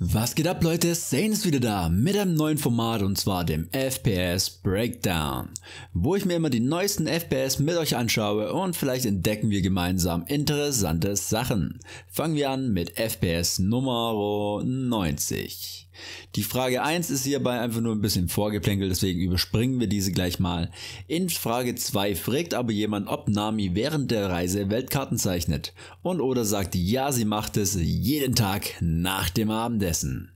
Was geht ab Leute, Sane ist wieder da mit einem neuen Format und zwar dem FPS Breakdown, wo ich mir immer die neuesten FPS mit euch anschaue und vielleicht entdecken wir gemeinsam interessante Sachen. Fangen wir an mit FPS Nummer 90. Die Frage 1 ist hierbei einfach nur ein bisschen vorgeplänkelt, deswegen überspringen wir diese gleich mal. In Frage 2 fragt aber jemand, ob Nami während der Reise Weltkarten zeichnet und oder sagt, ja, sie macht es jeden Tag nach dem Abendessen.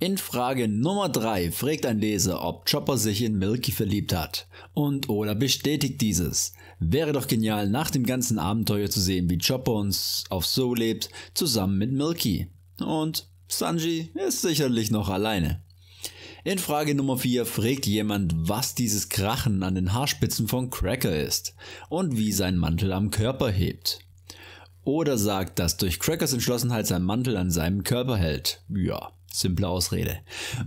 In Frage Nummer 3 fragt ein Leser, ob Chopper sich in Milky verliebt hat und oder bestätigt dieses. Wäre doch genial, nach dem ganzen Abenteuer zu sehen, wie Chopper uns auf So lebt, zusammen mit Milky. Und Sanji ist sicherlich noch alleine. In Frage Nummer 4 fragt jemand, was dieses Krachen an den Haarspitzen von Cracker ist und wie sein Mantel am Körper hebt. Oder sagt, dass durch Crackers Entschlossenheit sein Mantel an seinem Körper hält. Ja, simple Ausrede.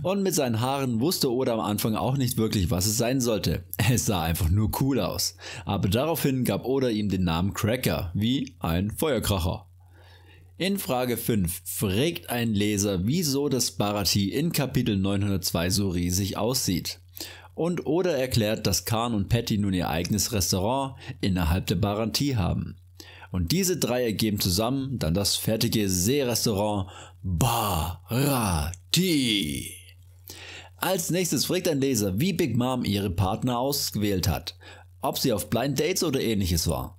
Und mit seinen Haaren wusste Oda am Anfang auch nicht wirklich, was es sein sollte. Es sah einfach nur cool aus. Aber daraufhin gab Oda ihm den Namen Cracker, wie ein Feuerkracher. In Frage 5 fragt ein Leser, wieso das Barati in Kapitel 902 so riesig aussieht. Und oder erklärt, dass Khan und Patty nun ihr eigenes Restaurant innerhalb der Bharati haben. Und diese drei ergeben zusammen dann das fertige Seerestaurant Barati. Als nächstes fragt ein Leser, wie Big Mom ihre Partner ausgewählt hat, ob sie auf Blind Dates oder ähnliches war.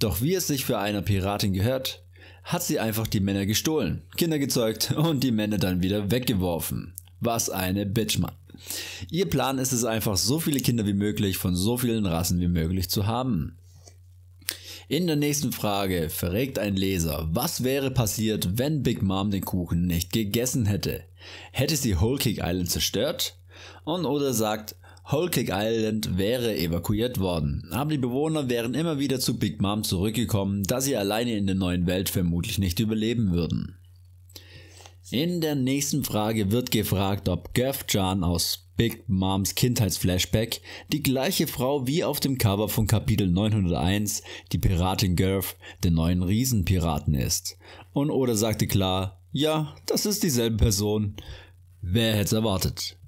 Doch wie es sich für eine Piratin gehört, hat sie einfach die Männer gestohlen, Kinder gezeugt und die Männer dann wieder weggeworfen. Was eine Bitch, Mann. Ihr Plan ist es einfach, so viele Kinder wie möglich von so vielen Rassen wie möglich zu haben. In der nächsten Frage verregt ein Leser, was wäre passiert, wenn Big Mom den Kuchen nicht gegessen hätte? Hätte sie Whole Cake Island zerstört? Und oder sagt, Holkig Island wäre evakuiert worden, aber die Bewohner wären immer wieder zu Big Mom zurückgekommen, da sie alleine in der neuen Welt vermutlich nicht überleben würden. In der nächsten Frage wird gefragt, ob Gav Jan aus Big Moms Kindheitsflashback die gleiche Frau wie auf dem Cover von Kapitel 901, die Piratin Gav, der neuen Riesenpiraten ist. Und Oda sagte klar, ja, das ist dieselbe Person. Wer hätte es erwartet?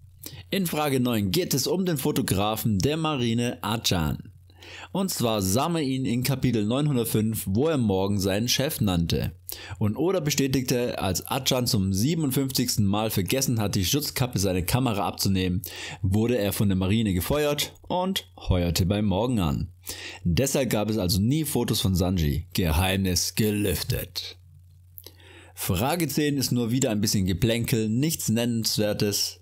In Frage 9 geht es um den Fotografen der Marine Achan. Und zwar sah man ihn in Kapitel 905, wo er morgen seinen Chef nannte. Und Oda bestätigte, als Achan zum 57. Mal vergessen hat, die Schutzkappe seiner Kamera abzunehmen, wurde er von der Marine gefeuert und heuerte bei Morgen an. Deshalb gab es also nie Fotos von Sanji. Geheimnis gelüftet. Frage 10 ist nur wieder ein bisschen Geplänkel, nichts Nennenswertes.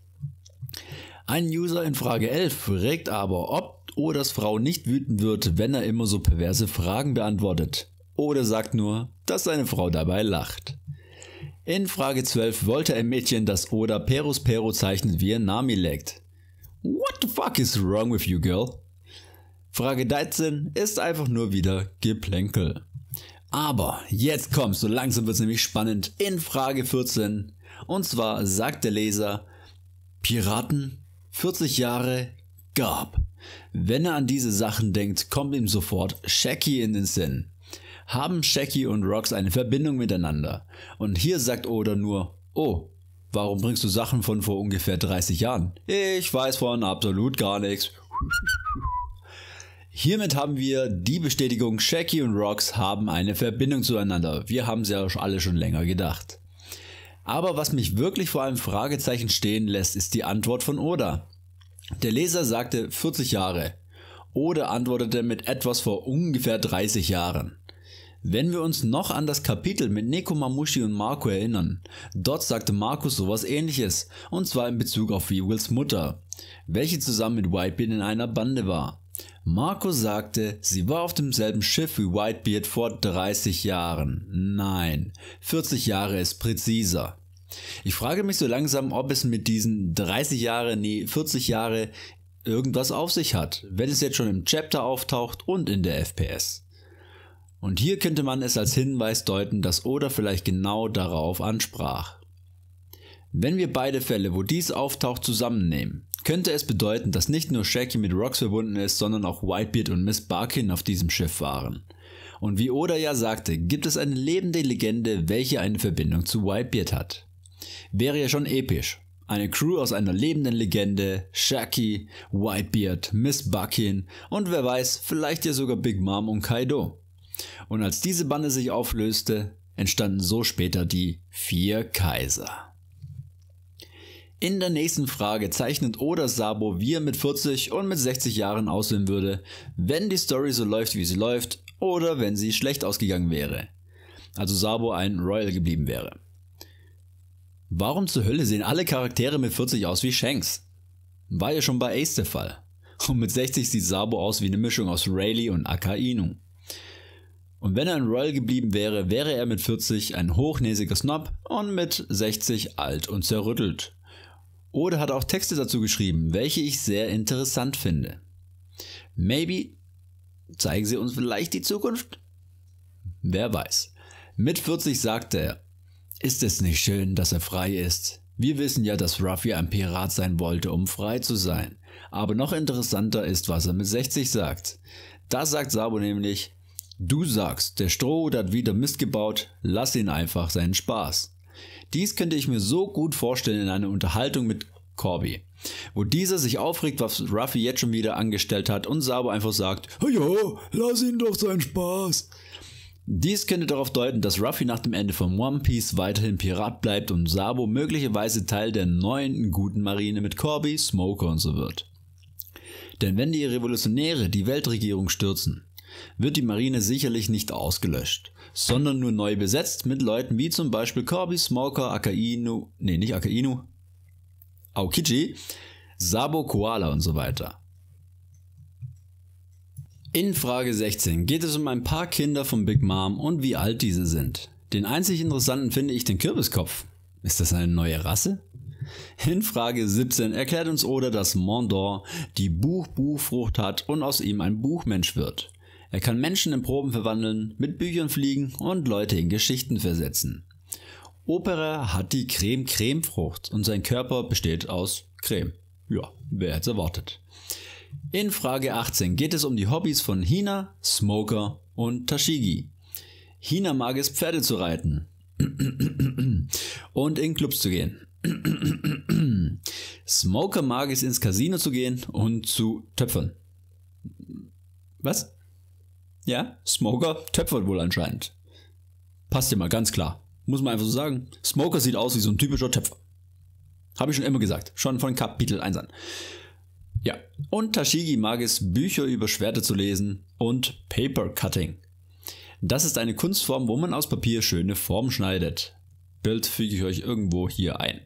Ein User in Frage 11 fragt aber, ob Odas Frau nicht wütend wird, wenn er immer so perverse Fragen beantwortet. Oder sagt nur, dass seine Frau dabei lacht. In Frage 12 wollte ein Mädchen, dass Oda Perus Pero zeichnet, wie er Nami leckt. What the fuck is wrong with you, girl? Frage 13 ist einfach nur wieder Geplänkel. Aber jetzt kommt, so langsam wird es nämlich spannend, in Frage 14. Und zwar sagt der Leser, Piraten 40 Jahre gab. Wenn er an diese Sachen denkt, kommt ihm sofort Shaggy in den Sinn. Haben Shaggy und Rox eine Verbindung miteinander? Und hier sagt Oda nur, oh, warum bringst du Sachen von vor ungefähr 30 Jahren? Ich weiß von absolut gar nichts. Hiermit haben wir die Bestätigung, Shaggy und Rox haben eine Verbindung zueinander. Wir haben sie ja alle schon länger gedacht. Aber was mich wirklich vor einem Fragezeichen stehen lässt, ist die Antwort von Oda. Der Leser sagte 40 Jahre. Oda antwortete mit etwas vor ungefähr 30 Jahren. Wenn wir uns noch an das Kapitel mit Neko Mamushi und Marco erinnern, dort sagte Marco sowas ähnliches, und zwar in Bezug auf Wills Mutter, welche zusammen mit Whitebeard in einer Bande war. Marco sagte, sie war auf demselben Schiff wie Whitebeard vor 30 Jahren. Nein, 40 Jahre ist präziser. Ich frage mich so langsam, ob es mit diesen 30 Jahre, nee, 40 Jahre irgendwas auf sich hat, wenn es jetzt schon im Chapter auftaucht und in der FPS. Und hier könnte man es als Hinweis deuten, dass Oda vielleicht genau darauf ansprach. Wenn wir beide Fälle, wo dies auftaucht, zusammennehmen, könnte es bedeuten, dass nicht nur Shaggy mit Rox verbunden ist, sondern auch Whitebeard und Miss Barkin auf diesem Schiff waren. Und wie Oda ja sagte, gibt es eine lebende Legende, welche eine Verbindung zu Whitebeard hat. Wäre ja schon episch. Eine Crew aus einer lebenden Legende, Shaki, Whitebeard, Miss Buckin und wer weiß, vielleicht ja sogar Big Mom und Kaido. Und als diese Bande sich auflöste, entstanden so später die Vier Kaiser. In der nächsten Frage zeichnet Oda Sabo, wie er mit 40 und mit 60 Jahren aussehen würde, wenn die Story so läuft, wie sie läuft, oder wenn sie schlecht ausgegangen wäre. Also Sabo ein Royal geblieben wäre. Warum zur Hölle sehen alle Charaktere mit 40 aus wie Shanks? War ja schon bei Ace der Fall. Und mit 60 sieht Sabo aus wie eine Mischung aus Rayleigh und Akainu. Und wenn er in Royal geblieben wäre, wäre er mit 40 ein hochnäsiger Snob und mit 60 alt und zerrüttelt. Oder hat auch Texte dazu geschrieben, welche ich sehr interessant finde. Maybe zeigen sie uns vielleicht die Zukunft? Wer weiß. Mit 40 sagte er, ist es nicht schön, dass er frei ist? Wir wissen ja, dass Ruffy ein Pirat sein wollte, um frei zu sein. Aber noch interessanter ist, was er mit 60 sagt. Da sagt Sabo nämlich, du sagst, der Stroh hat wieder Mist gebaut, lass ihn einfach seinen Spaß. Dies könnte ich mir so gut vorstellen in einer Unterhaltung mit Corby, wo dieser sich aufregt, was Ruffy jetzt schon wieder angestellt hat und Sabo einfach sagt, ja, lass ihn doch seinen Spaß. Dies könnte darauf deuten, dass Ruffy nach dem Ende von One Piece weiterhin Pirat bleibt und Sabo möglicherweise Teil der neuen guten Marine mit Corby, Smoker und so wird. Denn wenn die Revolutionäre die Weltregierung stürzen, wird die Marine sicherlich nicht ausgelöscht, sondern nur neu besetzt mit Leuten wie zum Beispiel Corby, Smoker, Akainu, nee, nicht Akainu, Aokiji, Sabo, Koala und so weiter. In Frage 16 geht es um ein paar Kinder von Big Mom und wie alt diese sind. Den einzig interessanten finde ich den Kürbiskopf. Ist das eine neue Rasse? In Frage 17 erklärt uns Oda, dass Mondor die Buch-Buchfrucht hat und aus ihm ein Buchmensch wird. Er kann Menschen in Proben verwandeln, mit Büchern fliegen und Leute in Geschichten versetzen. Opera hat die Creme-Creme-Frucht und sein Körper besteht aus Creme. Ja, wer hätte erwartet. In Frage 18 geht es um die Hobbys von Hina, Smoker und Tashigi. Hina mag es, Pferde zu reiten und in Clubs zu gehen. Smoker mag es, ins Casino zu gehen und zu töpfern. Was? Ja, Smoker töpfert wohl anscheinend. Passt dir mal, ganz klar. Muss man einfach so sagen. Smoker sieht aus wie so ein typischer Töpfer. Habe ich schon immer gesagt. Schon von Kapitel 1 an. Ja, und Tashigi mag es, Bücher über Schwerte zu lesen und Paper Cutting. Das ist eine Kunstform, wo man aus Papier schöne Formen schneidet. Bild füge ich euch irgendwo hier ein.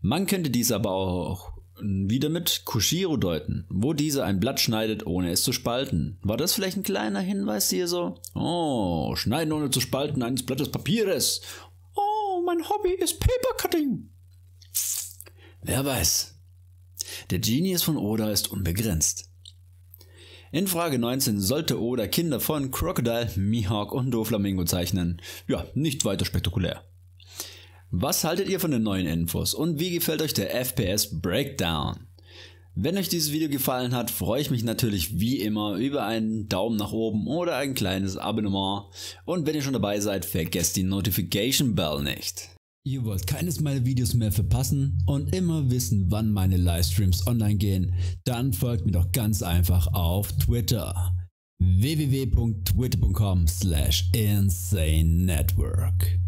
Man könnte dies aber auch wieder mit Kushiro deuten, wo dieser ein Blatt schneidet, ohne es zu spalten. War das vielleicht ein kleiner Hinweis hier so? Oh, schneiden ohne zu spalten eines Blattes Papieres. Oh, mein Hobby ist Paper Cutting. Wer weiß, der Genius von Oda ist unbegrenzt. In Frage 19 sollte Oda Kinder von Crocodile, Mihawk und Doflamingo zeichnen. Ja, nicht weiter spektakulär. Was haltet ihr von den neuen Infos und wie gefällt euch der FPS Breakdown? Wenn euch dieses Video gefallen hat, freue ich mich natürlich wie immer über einen Daumen nach oben oder ein kleines Abonnement. Und wenn ihr schon dabei seid, vergesst die Notification Bell nicht. Ihr wollt keines meiner Videos mehr verpassen und immer wissen, wann meine Livestreams online gehen, dann folgt mir doch ganz einfach auf Twitter www.twitter.com slash insane network.